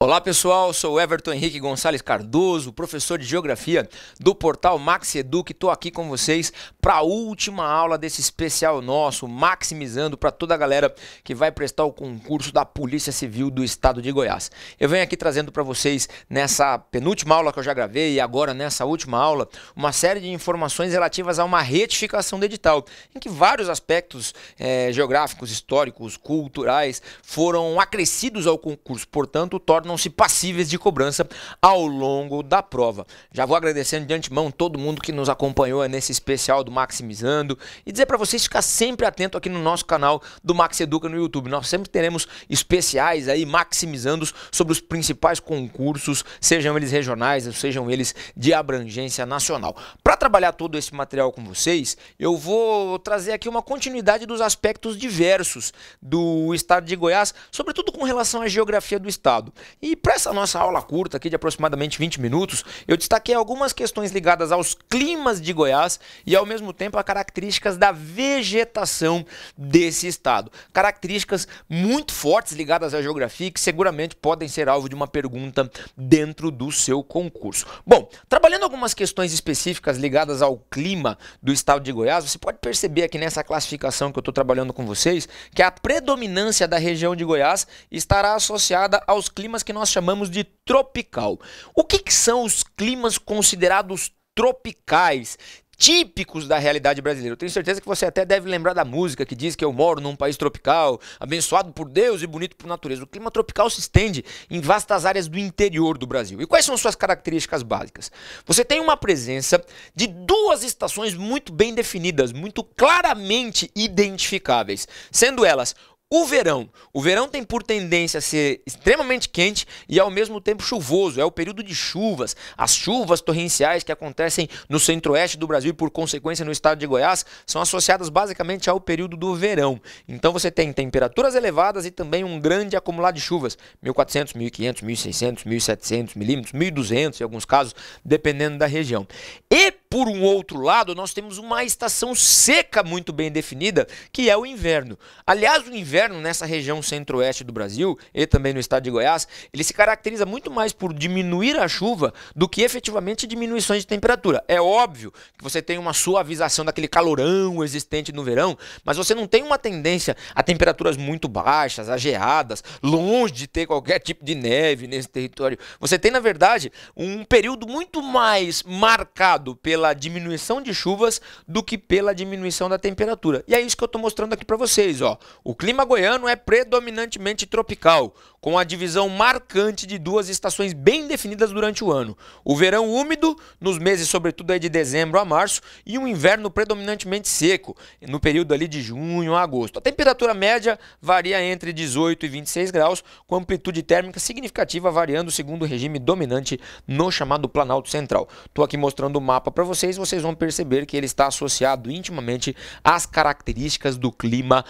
Olá pessoal, sou Everton Henrique Gonçalves Cardoso, professor de Geografia do portal Max Eduque. Estou aqui com vocês para a última aula desse especial nosso, maximizando para toda a galera que vai prestar o concurso da Polícia Civil do Estado de Goiás. Eu venho aqui trazendo para vocês, nessa penúltima aula que eu já gravei e agora nessa última aula, uma série de informações relativas a uma retificação do edital, em que vários aspectos eh, geográficos, históricos, culturais foram acrescidos ao concurso, portanto, tornam se passíveis de cobrança ao longo da prova. Já vou agradecendo de antemão todo mundo que nos acompanhou nesse especial do Maximizando e dizer para vocês ficar sempre atento aqui no nosso canal do Max Educa no YouTube. Nós sempre teremos especiais aí maximizando sobre os principais concursos, sejam eles regionais ou sejam eles de abrangência nacional. Para trabalhar todo esse material com vocês, eu vou trazer aqui uma continuidade dos aspectos diversos do estado de Goiás, sobretudo com relação à geografia do estado. E para essa nossa aula curta aqui de aproximadamente 20 minutos, eu destaquei algumas questões ligadas aos climas de Goiás e ao mesmo tempo a características da vegetação desse estado. Características muito fortes ligadas à geografia que seguramente podem ser alvo de uma pergunta dentro do seu concurso. Bom, trabalhando algumas questões específicas ligadas ao clima do estado de Goiás, você pode perceber aqui nessa classificação que eu estou trabalhando com vocês que a predominância da região de Goiás estará associada aos climas que nós chamamos de tropical. O que, que são os climas considerados tropicais? típicos da realidade brasileira. Eu tenho certeza que você até deve lembrar da música que diz que eu moro num país tropical, abençoado por Deus e bonito por natureza. O clima tropical se estende em vastas áreas do interior do Brasil. E quais são suas características básicas? Você tem uma presença de duas estações muito bem definidas, muito claramente identificáveis, sendo elas o verão. O verão tem por tendência a ser extremamente quente e ao mesmo tempo chuvoso. É o período de chuvas. As chuvas torrenciais que acontecem no centro-oeste do Brasil e, por consequência, no estado de Goiás, são associadas basicamente ao período do verão. Então você tem temperaturas elevadas e também um grande acumulado de chuvas: 1.400, 1.500, 1.600, 1.700 milímetros, 1.200 em alguns casos, dependendo da região. E por um outro lado, nós temos uma estação seca muito bem definida, que é o inverno. Aliás, o inverno nessa região centro-oeste do Brasil e também no estado de Goiás, ele se caracteriza muito mais por diminuir a chuva do que efetivamente diminuições de temperatura. É óbvio que você tem uma suavização daquele calorão existente no verão, mas você não tem uma tendência a temperaturas muito baixas, a geadas, longe de ter qualquer tipo de neve nesse território. Você tem, na verdade, um período muito mais marcado pela diminuição de chuvas do que pela diminuição da temperatura. E é isso que eu estou mostrando aqui para vocês. Ó. O clima goiano é predominantemente tropical, com a divisão marcante de duas estações bem definidas durante o ano. O verão úmido, nos meses sobretudo aí de dezembro a março, e um inverno predominantemente seco, no período ali de junho a agosto. A temperatura média varia entre 18 e 26 graus, com amplitude térmica significativa variando segundo o regime dominante no chamado Planalto Central. Estou aqui mostrando o mapa para vocês, vocês vão perceber que ele está associado intimamente às características do clima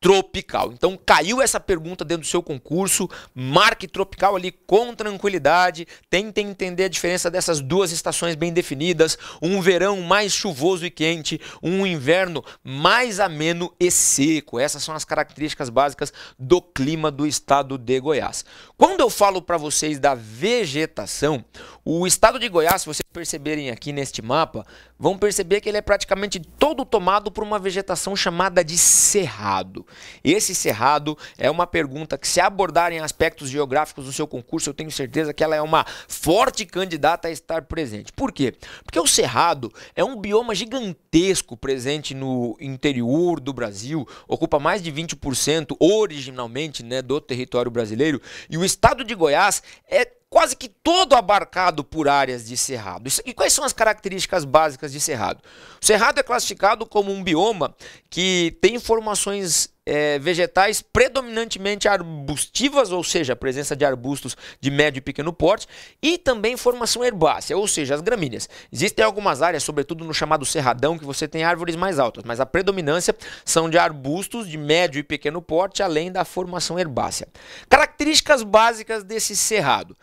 tropical. Então caiu essa pergunta dentro do seu concurso, marque tropical ali com tranquilidade, tentem entender a diferença dessas duas estações bem definidas, um verão mais chuvoso e quente, um inverno mais ameno e seco. Essas são as características básicas do clima do estado de Goiás. Quando eu falo para vocês da vegetação, o estado de Goiás, se vocês perceberem aqui neste mapa, vão perceber que ele é praticamente todo tomado por uma vegetação chamada de cerrado. Esse cerrado é uma pergunta que, se abordarem aspectos geográficos no seu concurso, eu tenho certeza que ela é uma forte candidata a estar presente. Por quê? Porque o cerrado é um bioma gigantesco presente no interior do Brasil, ocupa mais de 20% originalmente né, do território brasileiro, e o estado de Goiás é quase que todo abarcado por áreas de cerrado. E quais são as características básicas de cerrado? O cerrado é classificado como um bioma que tem formações é, vegetais predominantemente arbustivas, ou seja, a presença de arbustos de médio e pequeno porte, e também formação herbácea, ou seja, as gramíneas. Existem algumas áreas, sobretudo no chamado Cerradão, que você tem árvores mais altas, mas a predominância são de arbustos de médio e pequeno porte, além da formação herbácea. Características básicas desse cerrado.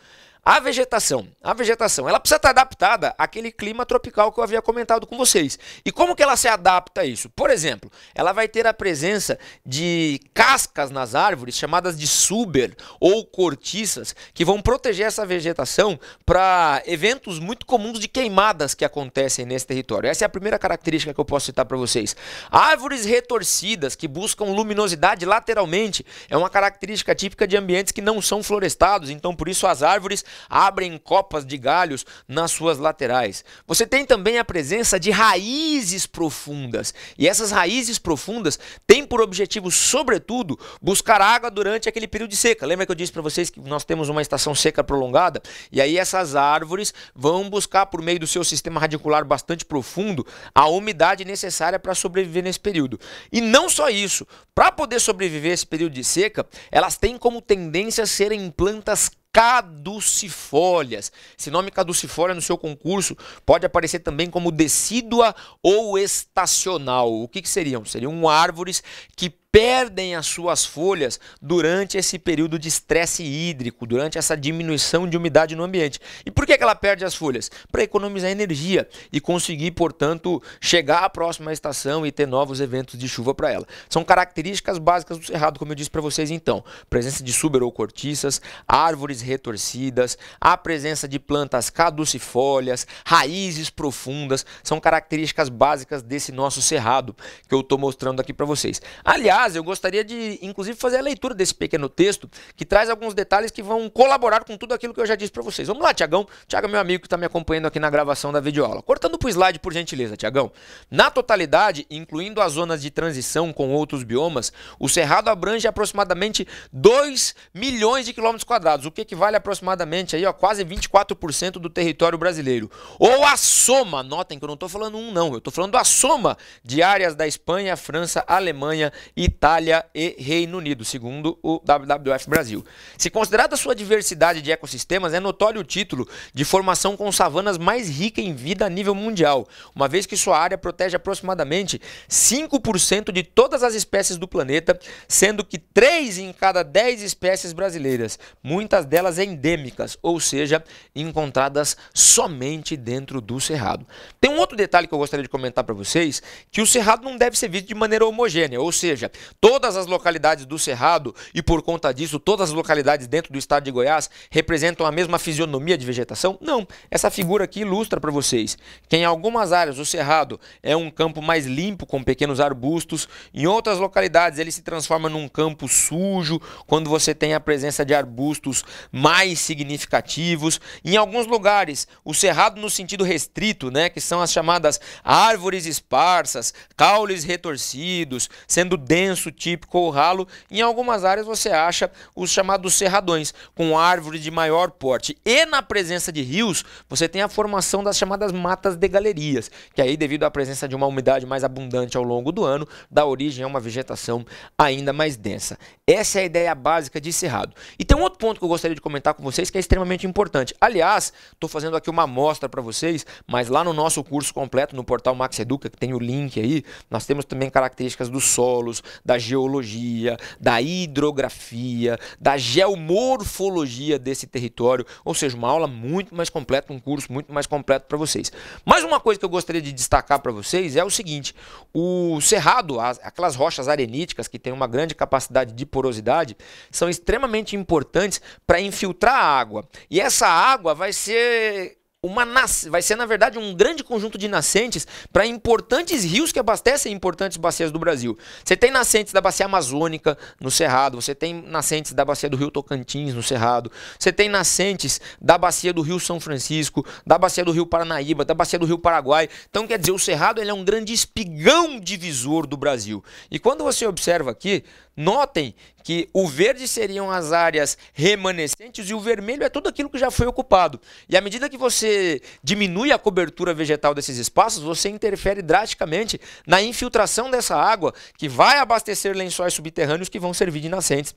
A vegetação, a vegetação, ela precisa estar adaptada àquele clima tropical que eu havia comentado com vocês. E como que ela se adapta a isso? Por exemplo, ela vai ter a presença de cascas nas árvores chamadas de suber ou cortiças, que vão proteger essa vegetação para eventos muito comuns de queimadas que acontecem nesse território. Essa é a primeira característica que eu posso citar para vocês. Árvores retorcidas que buscam luminosidade lateralmente é uma característica típica de ambientes que não são florestados, então por isso as árvores abrem copas de galhos nas suas laterais. Você tem também a presença de raízes profundas, e essas raízes profundas têm por objetivo, sobretudo, buscar água durante aquele período de seca. Lembra que eu disse para vocês que nós temos uma estação seca prolongada? E aí essas árvores vão buscar, por meio do seu sistema radicular bastante profundo, a umidade necessária para sobreviver nesse período. E não só isso, para poder sobreviver esse período de seca, elas têm como tendência serem plantas caducifólias. Esse nome caducifólia no seu concurso pode aparecer também como decídua ou estacional. O que, que seriam? Seriam árvores que perdem as suas folhas durante esse período de estresse hídrico, durante essa diminuição de umidade no ambiente. E por que, que ela perde as folhas? Para economizar energia e conseguir, portanto, chegar à próxima estação e ter novos eventos de chuva para ela. São características básicas do cerrado, como eu disse para vocês então. Presença de suber ou cortiças, árvores retorcidas, a presença de plantas caducifólias, raízes profundas, são características básicas desse nosso cerrado que eu estou mostrando aqui para vocês. Aliás, frase, eu gostaria de, inclusive, fazer a leitura desse pequeno texto, que traz alguns detalhes que vão colaborar com tudo aquilo que eu já disse para vocês. Vamos lá, Tiagão. Tiago, é meu amigo que está me acompanhando aqui na gravação da videoaula. Cortando para o slide, por gentileza, Tiagão. Na totalidade, incluindo as zonas de transição com outros biomas, o Cerrado abrange aproximadamente 2 milhões de quilômetros quadrados, o que equivale aproximadamente aí, ó, quase 24% do território brasileiro. Ou a soma, notem que eu não estou falando um, não, eu estou falando a soma de áreas da Espanha, França, Alemanha, Itália, Itália e Reino Unido, segundo o WWF Brasil. Se considerada sua diversidade de ecossistemas, é notório o título de formação com savanas mais rica em vida a nível mundial, uma vez que sua área protege aproximadamente 5% de todas as espécies do planeta, sendo que 3 em cada 10 espécies brasileiras, muitas delas endêmicas, ou seja, encontradas somente dentro do cerrado. Tem um outro detalhe que eu gostaria de comentar para vocês, que o cerrado não deve ser visto de maneira homogênea, ou seja, Todas as localidades do Cerrado, e por conta disso, todas as localidades dentro do estado de Goiás representam a mesma fisionomia de vegetação? Não. Essa figura aqui ilustra para vocês que em algumas áreas o Cerrado é um campo mais limpo, com pequenos arbustos. Em outras localidades ele se transforma num campo sujo, quando você tem a presença de arbustos mais significativos. Em alguns lugares, o cerrado no sentido restrito, né, que são as chamadas árvores esparsas, caules retorcidos, sendo denso lenço típico ou ralo, em algumas áreas você acha os chamados cerradões, com árvore de maior porte. E na presença de rios, você tem a formação das chamadas matas de galerias, que aí, devido à presença de uma umidade mais abundante ao longo do ano, dá origem a uma vegetação ainda mais densa. Essa é a ideia básica de cerrado. E tem um outro ponto que eu gostaria de comentar com vocês que é extremamente importante. Aliás, estou fazendo aqui uma amostra para vocês, mas lá no nosso curso completo, no portal Max Educa, que tem o link aí, nós temos também características dos solos, da geologia, da hidrografia, da geomorfologia desse território. Ou seja, uma aula muito mais completa, um curso muito mais completo para vocês. Mais uma coisa que eu gostaria de destacar para vocês é o seguinte: o cerrado, aquelas rochas areníticas que têm uma grande capacidade de porosidade, são extremamente importantes para infiltrar a água. E essa água vai ser uma nas... vai ser, na verdade, um grande conjunto de nascentes para importantes rios que abastecem importantes bacias do Brasil. Você tem nascentes da bacia amazônica no Cerrado, você tem nascentes da bacia do rio Tocantins no Cerrado, você tem nascentes da bacia do rio São Francisco, da bacia do rio Paranaíba, da bacia do rio Paraguai. Então, quer dizer, o Cerrado ele é um grande espigão divisor do Brasil. E quando você observa aqui, Notem que o verde seriam as áreas remanescentes e o vermelho é tudo aquilo que já foi ocupado. E à medida que você diminui a cobertura vegetal desses espaços, você interfere drasticamente na infiltração dessa água que vai abastecer lençóis subterrâneos que vão servir de nascentes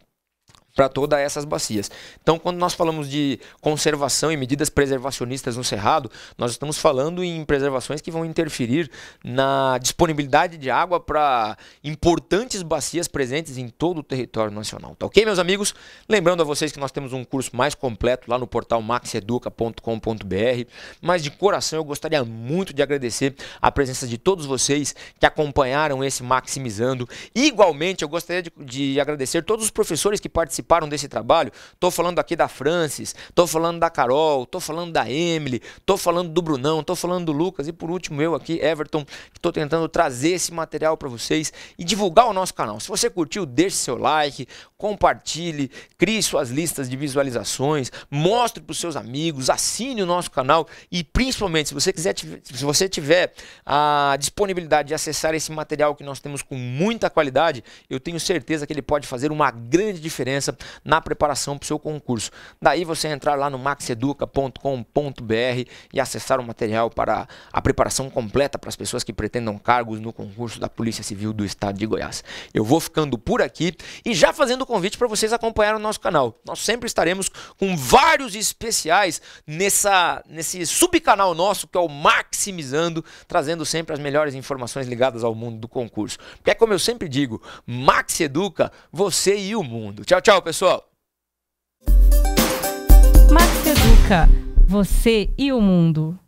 para todas essas bacias. Então, quando nós falamos de conservação e medidas preservacionistas no Cerrado, nós estamos falando em preservações que vão interferir na disponibilidade de água para importantes bacias presentes em todo o território nacional. Tá ok, meus amigos? Lembrando a vocês que nós temos um curso mais completo lá no portal maxeduca.com.br, mas de coração eu gostaria muito de agradecer a presença de todos vocês que acompanharam esse Maximizando. Igualmente, eu gostaria de, de agradecer todos os professores que participaram participaram desse trabalho. Estou falando aqui da Francis, estou falando da Carol, estou falando da Emily, estou falando do Brunão, estou falando do Lucas e por último eu aqui, Everton, que estou tentando trazer esse material para vocês e divulgar o nosso canal. Se você curtiu, deixe seu like, compartilhe, crie suas listas de visualizações, mostre para os seus amigos, assine o nosso canal e principalmente se você quiser, se você tiver a disponibilidade de acessar esse material que nós temos com muita qualidade, eu tenho certeza que ele pode fazer uma grande diferença na preparação para o seu concurso. Daí você entrar lá no maxeduca.com.br e acessar o material para a preparação completa para as pessoas que pretendam cargos no concurso da Polícia Civil do Estado de Goiás. Eu vou ficando por aqui e já fazendo o convite para vocês acompanharem o nosso canal. Nós sempre estaremos com vários especiais nessa, nesse subcanal nosso que é o Maximizando, trazendo sempre as melhores informações ligadas ao mundo do concurso. Porque é como eu sempre digo, Max Educa, você e o mundo. Tchau, tchau pessoal. Max Educa, você e o mundo.